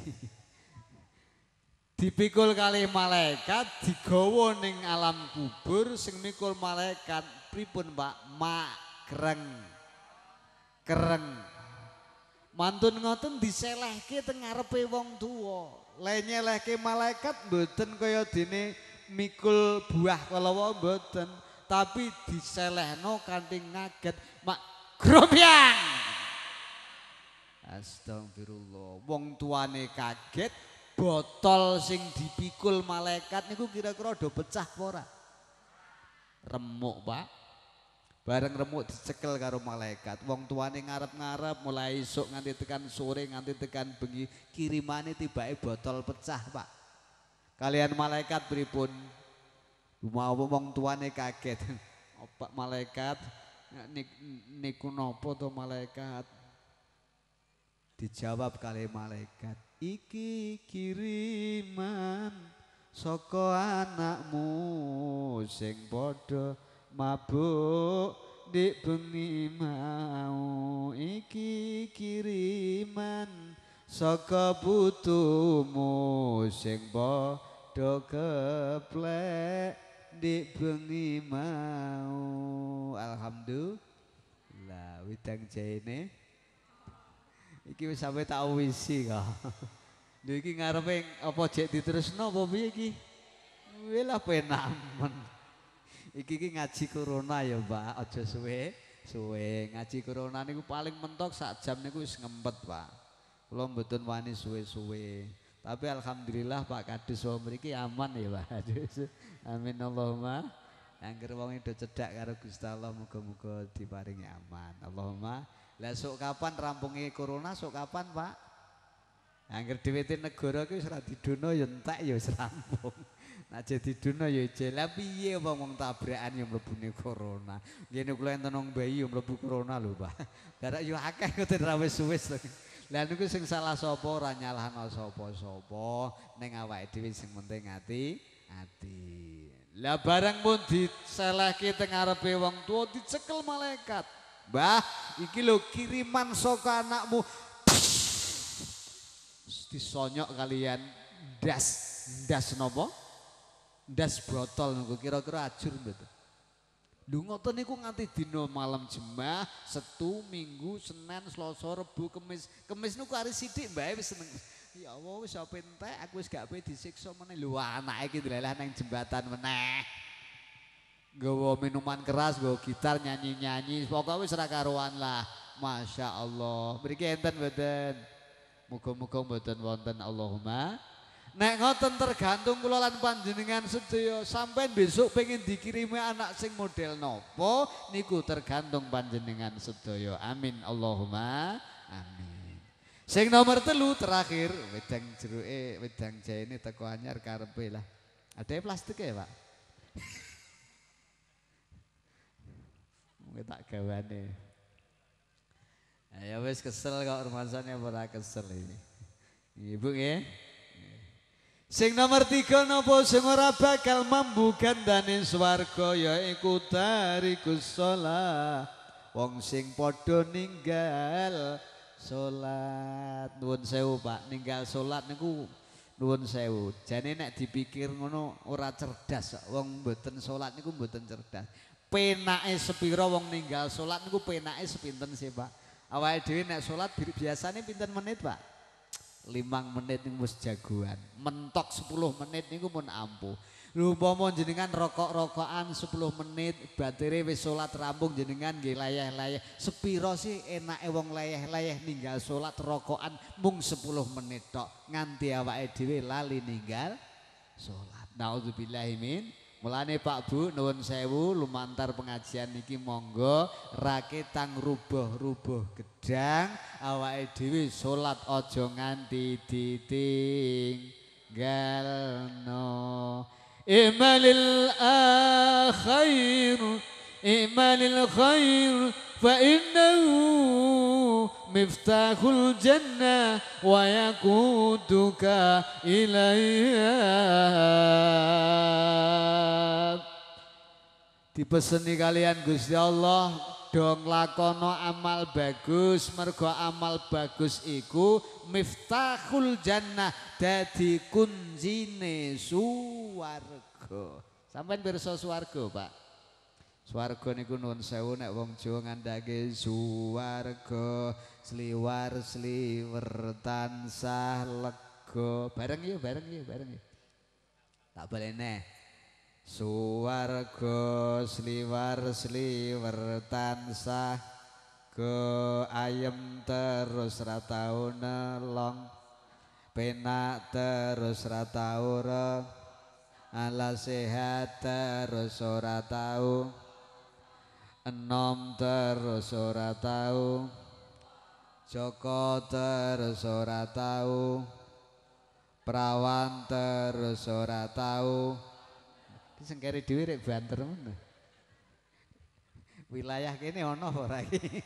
Dipikul kali malaikat digawa ning alam kubur sing mikul malaikat pripun Pak? ma kereng. Kereng. Mantun ngoten diselehke teng ngarepe wong tuwa. Lenyelehke malaikat mboten kaya dene mikul buah kalawa mboten. tapi diselehno kanthi ngaget mak grobyang Astagfirullah. Wong tuane kaget, botol sing dipikul malaikat niku kira-kira do pecah ora? Remuk, Pak. Bareng remuk dicekel karo malaikat. Wong tuane ngarep-ngarep mulai esuk nganti tekan sore nganti tekan bengi kirimane tibake botol pecah, Pak. Kalian malaikat pripun? mau wong tuane kaget opak malaikat niku nopo to malaikat dijawab kali malaikat iki kiriman soko anakmu sing padha mabuk di bengi mau iki kiriman soko putumu sing padha keplek ngendik bengi mau alhamdulillah widang jaine iki wis sampe tak wisi kok lho iki ngarepe apa jek diterusno apa piye iki wela penak men iki iki ngaji corona ya mbak. aja suwe suwe ngaji corona niku paling mentok sak jam niku wis ngempet Pak kula mboten wani suwe-suwe Tapi alhamdulillah Pak Kadis wong mriki aman ya Pak. Amin Allahumma. Angger wong itu cedak karo Gusti Allah muga-muga diparingi aman. Allahumma. Lah sok kapan rampungi corona sok kapan Pak? Angger diwiti negara ki wis ora diduno ya entek ya wis rampung. Nak jadi diduno ya ije. Lah piye wong wong tabrakan ya mlebu corona. Ngene kula enten wong bayi ya mlebu corona lho Pak. Darak yo akeh kok ora wis-wis lho. Lah niku sing salah sapa ora nyalahno sapa-sapa, ning awake dhewe sing penting ati ati. Lah barang pun diselehke teng arepe wong tuwa dicekel malaikat. Mbah, iki lho kiriman saka anakmu. Disonyok kalian das das nopo? Das botol niku kira-kira ajur mboten. Dungoten niku nganti dino malam jemaah, Setu, Minggu, senen Selasa, rebu, kemis Kemis niku hari sidik mbak wis seneng. Ya Allah wis ape aku wis gak ape disiksa meneh. Lho anake iki lah nang jembatan meneh. Gawa minuman keras, gawa gitar nyanyi-nyanyi, Pokoknya wis ora karuan lah. Masya Allah. Berikan enten badan, Muka-muka badan, wonten Allahumma Nek ngoten tergantung kula panjenengan sedaya. sampai besok pengen dikirimi anak sing model nopo niku tergantung panjenengan sedaya. Amin Allahumma amin. Sing nomor telu terakhir wedang eh wedang ini teko anyar karepe lah. Ada plastik ya, Pak? Mungkin tak gawane. Ya wis kesel kok rumangsane pernah kesel ini. Ibu iya, ya Sing nomor tiga nopo sing ora bakal mambu gandane swarga yaiku tariku salat. Wong sing padha ninggal salat. Nuwun sewu Pak, ninggal salat niku nuwun sewu. Jane nek dipikir ngono ora cerdas wong mboten salat niku mboten cerdas. Penake sepira wong ninggal salat niku penake sepinten sih Pak? Awake dhewe nek salat biasane pinten menit Pak? limang menit ini mus jagoan mentok 10 menit ini pun ampuh lupa mau jenengan rokok-rokokan 10 menit baterai wis sholat rampung jenengan layah-layah sepiro sih enak ewang layah-layah ninggal sholat rokokan mung 10 menit tok nganti awak edwi lali ninggal sholat na'udzubillahimin Mulane Pak Bu nuwun sewu lumantar pengajian niki monggo raketang rubuh-rubuh gedang awake dhewe salat aja nganti diting galno Imalil akhir imalil khair, imalil khair. فإنه مفتاح الجنة ويقودك إليها dipeseni kalian Gusti Allah dong lakono amal bagus mergo amal bagus iku miftahul jannah dadi kunjine suwargo. Sampai pirsa suwargo, Pak Swarga niku nuwun sewu nek wong Jawa ngandhake swarga sliwar sliwer tansah lega. Bareng yuk bareng yuk bareng yuk Tak balene. Swarga sliwar sliwer tansah ke ayem terus ratau tau nelong. Penak terus ra tau ala sehat terus ora tau. Enom terus ora tahu, Joko terus ora tau Prawan terus ora tau Ki sengkere dhewe rek banter ngono. Wilayah kene ana ora iki?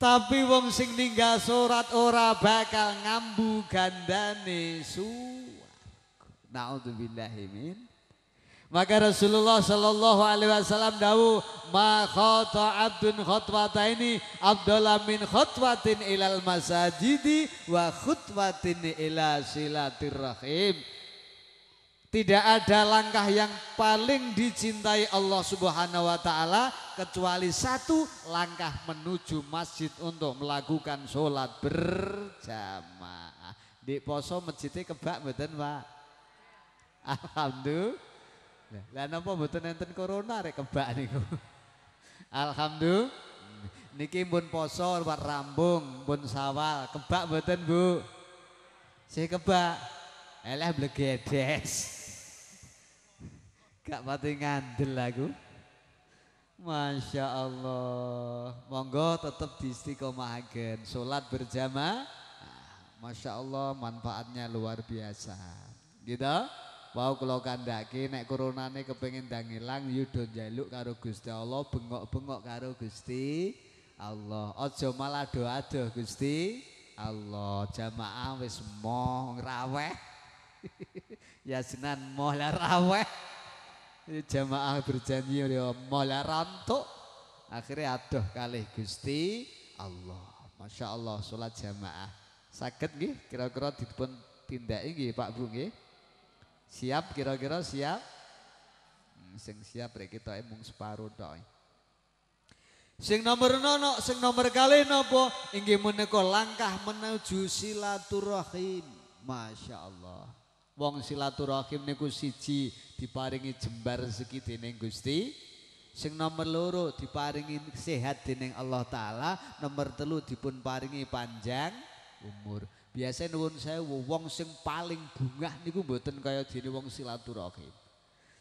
Tapi wong sing ninggal surat ora bakal ngambu gandane suwarga. Nauzubillahi min maka Rasulullah Shallallahu Alaihi Wasallam dawu makhota abdun khutwata ini abdullah min khutwatin ilal masajidi wa khutwatin ila silaturrahim. Tidak ada langkah yang paling dicintai Allah Subhanahu wa taala kecuali satu langkah menuju masjid untuk melakukan sholat berjamaah. Di poso masjidnya kebak betul, Pak? Alhamdulillah. Lah napa mboten enten corona rek kebak niku. Alhamdulillah. Niki pun poso wat Rambung, pun Sawal, kebak mboten Bu? Si kebak. Eleh blegedes. Gak pati ngandel aku. Masya Allah. Monggo tetap agen, Sholat berjamaah. Ah, Masya Allah manfaatnya luar biasa. Gitu. Wow, kalau kandaki nek coronane kepengin dangilang ilang yudha karo Gusti Allah, bengok-bengok karo Gusti Allah. ojo malah doa-doa Gusti Allah. Jamaah wis moh ngraweh. Yasinan moh lah raweh. Jamaah berjanji ya moh lah rantuk. akhirnya kali kali Gusti Allah. Masya Allah salat jamaah. Sakit nggih kira-kira dipun tindak ini Pak Bu Siap kira-kira siap? Hmm, sing siap rek kita emung separuh tok. Sing nomor nono, sing nomor kali nopo ingin menika langkah menuju silaturahim. Masya Allah. Wong silaturahim niku siji diparingi jembar rezeki dening Gusti. Sing nomor loro diparingi sehat dening Allah taala, nomor telu dipun paringi panjang umur. biasa nuwun sewu wong sing paling bungah niku mboten kaya dene wong silaturahim.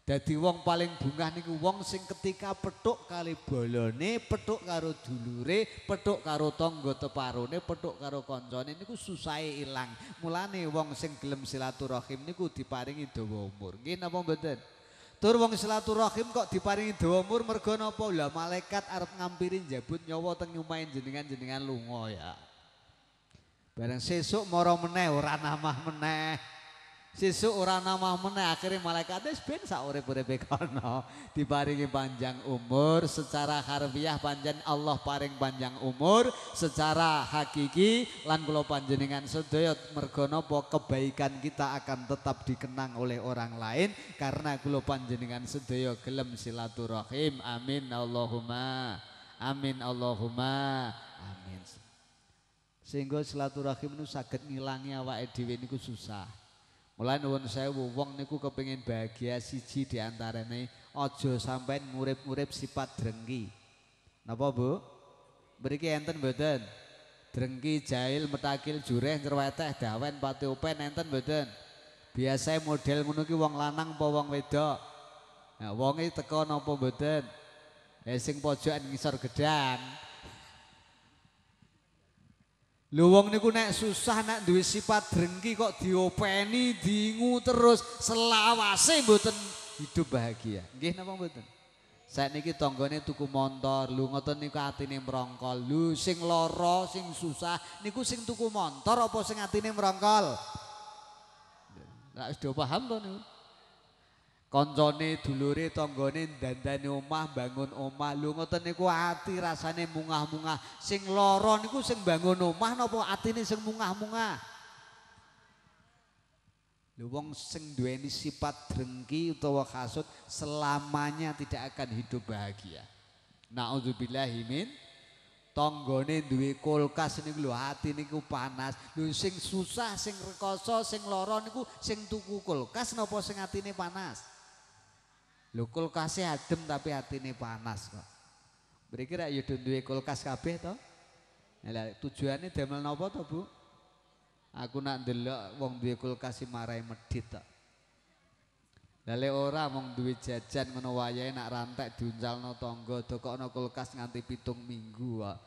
Dadi wong paling bungah niku wong sing ketika petuk kali bolone, petuk karo dulure, petuk karo tangga teparone, petuk karo kancane niku susahe ilang. Mulane wong sing gelem silaturahim niku diparingi dawa umur. Nggih napa mboten? Tur wong silaturahim kok diparingi dawa umur mergo napa? Lah malaikat arep ngampiri njabut nyawa teng nyumain jenengan-jenengan lunga ya. Bareng sesuk moro meneh ora namah meneh. Sesuk ora namah meneh akhirnya malaikat wis ben sak urip-uripe kono diparingi panjang umur secara harfiah panjen Allah paring panjang umur secara hakiki lan kula panjenengan sedaya mergo napa kebaikan kita akan tetap dikenang oleh orang lain karena kula panjenengan sedaya gelem silaturahim amin Allahumma amin Allahumma sehingga silaturahim itu sakit ngilangi awak edw ini susah mulai nuwun saya wong niku kepingin bahagia siji diantara ini ojo sampai murip-murip sifat drengki napa bu? beriki enten beten drengki jahil metakil jureh cerweteh, dawen pati upen enten beten biasanya model menuki wong lanang po wong wedok nah, wongi teko napa beten esing pojokan ngisor gedang Lho wong niku nek susah nek duwe sifat drengki kok diopeni, diingu terus selawase mboten hidup bahagia. Nggih napa mboten? Saiki tanggane tuku montor, lho ngoten niku atine mrongkol. Lho sing lara, sing susah niku sing tuku montor apa sing atine mrongkol? Lah wis paham to niku? Koncone dulure tanggane dandani omah bangun omah. Lho ngoten niku ati rasane mungah-mungah. Sing lara niku sing bangun omah napa atine sing mungah-mungah? Lho wong sing duweni sifat drengki utawa kasut selamanya tidak akan hidup bahagia. Nauzubillahi min tanggane duwe kulkas niku lho ati niku panas. Lho sing susah, sing rekoso, sing lara niku sing tuku kulkas napa sing atine panas? Lho kulkase adem tapi atine panas kok. Mriki rak ya duwe kulkas kabeh to? Lah tujuane demel napa to, Bu? Aku nak ndelok wong duwe kulkas i marai medhit to. Lah le ora mung duwe jajan ngono wayahe nak rantek diuncalno tangga dokokno kulkas nganti pitung minggu kok.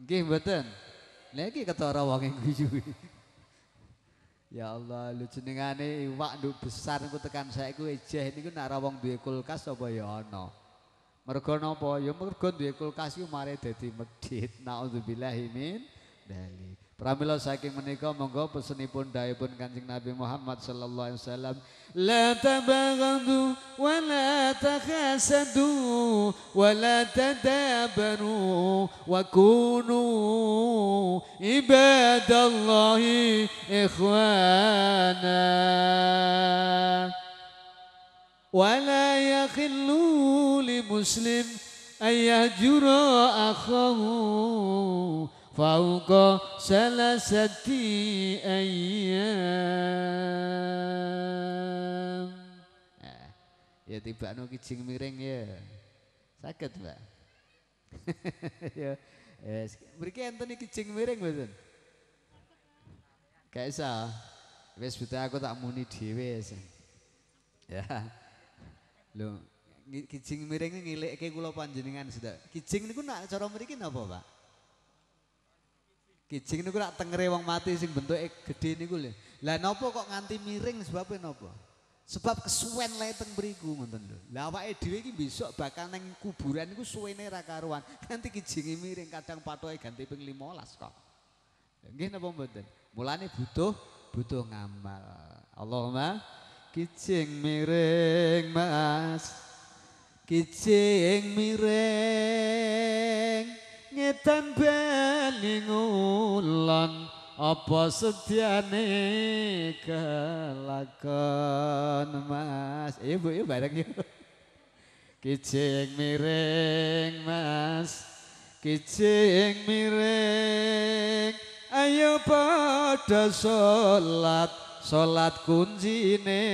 Nggih mboten. Lah iki ketara wong e guyu. Ya Allah, lu jenengane iwak nduk besar niku tekan saiku ejeh niku nek ora wong duwe kulkas apa ya ana. Mergo napa? Ya mergo duwe kulkas iku mare dadi medhit. Nauzubillahi min dalik. Pramila saking menikah monggo pesenipun dhaipun kancing Nabi Muhammad sallallahu alaihi wasallam la tabaghadu wa la takhasadu wa la tadabanu wa kunu ibadallahi ikhwana wa la yakhillu li muslim an yahjura akhahu فوق ثلاثة أيام nah, ya tiba nu kijing miring ya sakit mbak ya yes. mereka enten miring betul gak bisa wes buta aku tak muni dhewe ya lho kijing ngilek ngileke kula panjenengan sudah kijing niku nak cara mriki apa Pak Kijing niku rak tengere wong mati sing bentuke gedhe niku lho. Lah napa kok nganti miring sebab napa? Sebab kesuwen le teng mriku ngoten lho. Lah awake dhewe iki besok bakal nang kuburan niku suwene ra karuan. Nganti kijinge miring kadang patoke ganti ping 15 kok. Nggih napa mboten? Mulane butuh butuh ngamal. Allahumma kijing miring mas. Kijing miring. ngetembeli ngulon apa sediane kelakon mas ibu ibu bareng yuk kicing miring mas kicing miring ayo pada sholat sholat kunci ini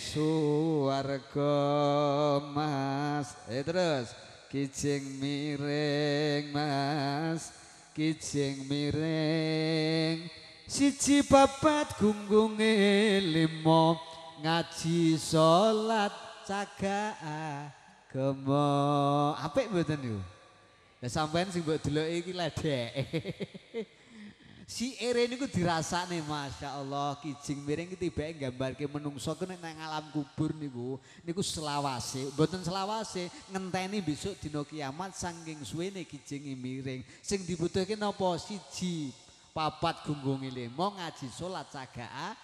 suarga mas eh terus kijing miring mas kijing miring siji papat gunggunge limo ngaji salat caga gemo apik mboten yo ya sampean sing mbok delok iki ledek si ere ini ku dirasa nih masya Allah kijing miring itu tiba gambar ke menungso kena nang alam kubur nih bu ini ku selawase buatan selawase ngenteni besok di no kiamat sangking suwe nih kijing miring sing dibutuhkan apa Siji, papat gunggung ini mau ngaji sholat caga ah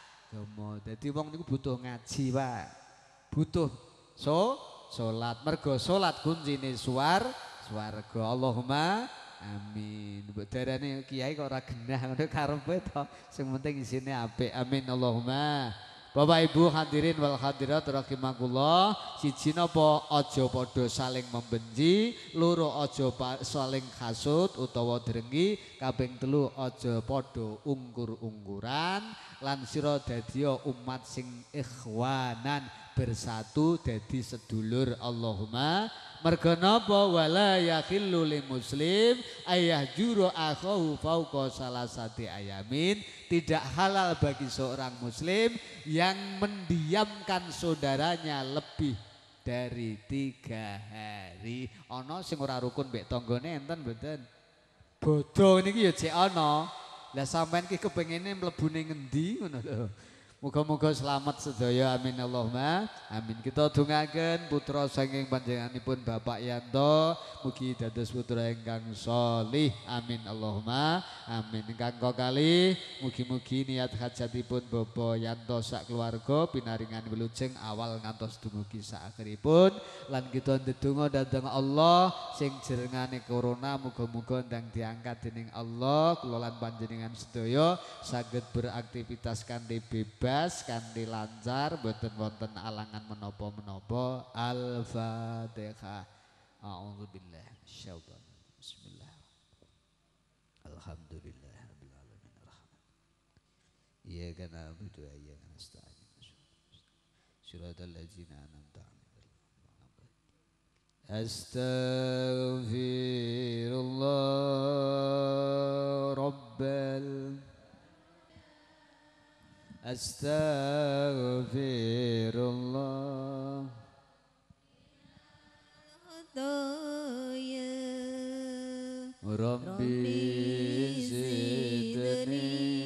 jadi wong ini butuh ngaji pak butuh so sholat mergo sholat kunci nih suar suarga Allahumma Amin. Mbok kiai kok ora genah ngono karepe to. Sing penting isine apik. Amin Allahumma. Bapak Ibu hadirin wal hadirat rahimakumullah, siji napa aja padha saling membenci, loro aja saling hasut utawa drengki, kaping telu aja padha ungkur-ungkuran lan sira dadi umat sing ikhwanan bersatu dadi sedulur Allahumma Mergo napa wala yakhillu li muslim ayah juru akhahu fauqa salasati ayamin. Tidak halal bagi seorang muslim yang mendiamkan saudaranya lebih dari tiga hari. Ono sing ora rukun mbek tanggane enten mboten? Bodho niki ya jek ana. Lah sampean ki kepengene mlebune ngendi ngono lho. Muga-muga selamat sedaya amin Allahumma amin. Kita dongaken putra saking pun Bapak Yanto mugi dados putra ingkang sholih amin Allahumma amin. Ingkang kali mugi-mugi niat pun Bapak Yanto sak keluarga pinaringan wilujeng awal ngantos dumugi sak akhiripun lan kita ndedonga dhateng Allah sing jerengane corona muga-muga ndang diangkat dening Allah kula lan panjenengan sedaya saged beraktivitas kanthi bebas bebas kan dilancar boten wonten alangan menopo menopo al-fatihah a'udzubillah syaitan bismillah alhamdulillah rabbil alamin arrahman iyyaka na'budu wa iyyaka nasta'in siratal ladzina an'amta 'alaihim astaghfirullah rabbal alamin Astaghfirullah Rabbi Zidni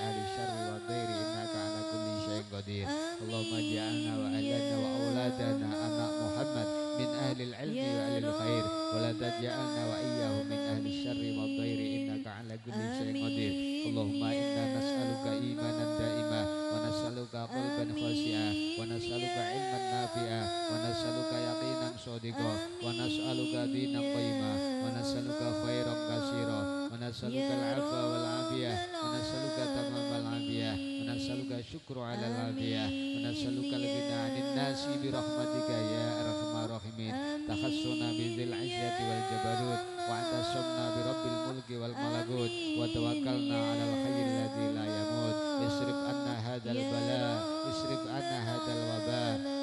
qadir Allahumma ja'alna wa ahlana wa auladana ya anak Muhammad min ahli al ilmi ya wa ahli khair wa la taj'alna wa iyyahum min ahli syarri wa dhairi innaka ala kulli syai'in qadir Allahumma inna nas'aluka imanan da'imah wa nas'aluka qalban khashi'ah wa nas'aluka ilman nafi'ah wa nas'aluka yaqinan shadiqah wa nas'aluka dinan qayyimah wa nas'aluka khairan katsira wa nas'aluka ya al-'afwa wal 'afiyah nas'aluka syukru ala al wa nas'aluka al ya nasi bi rahmatika ya arhamar rahimin takhassuna bi zil ya 'izzati wal jabarut wa atasamna bi rabbil mulki wal malagut wa tawakkalna 'ala ya al-hayy alladhi la yamut isrif anna hadzal bala isrif anna hadzal waba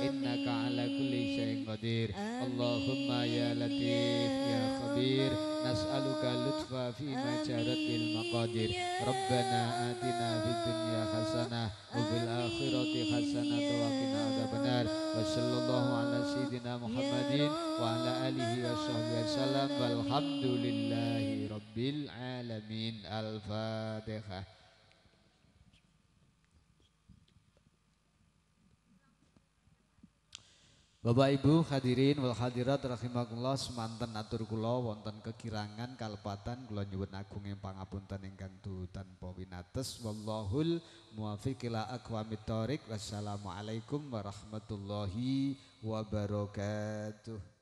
innaka 'ala kulli syai'in qadir Allahumma ya latif ya khabir nas'aluka lutfa fi ma jarat bil maqadir rabbana atina fid hasanah wa fil akhirati hasanah wa qina adzabannar wa sallallahu ala sayidina Muhammadin wa ala alihi wa wasallam walhamdulillahi rabbil alamin al-fatihah Bapak Ibu hadirin wal hadirat rahimakumullah semanten atur kula wonten kekirangan kalepatan kula nyuwun agung ing pangapunten ingkang tanpa winates wallahul muwafiq ila aqwamit thoriq wassalamualaikum warahmatullahi wabarakatuh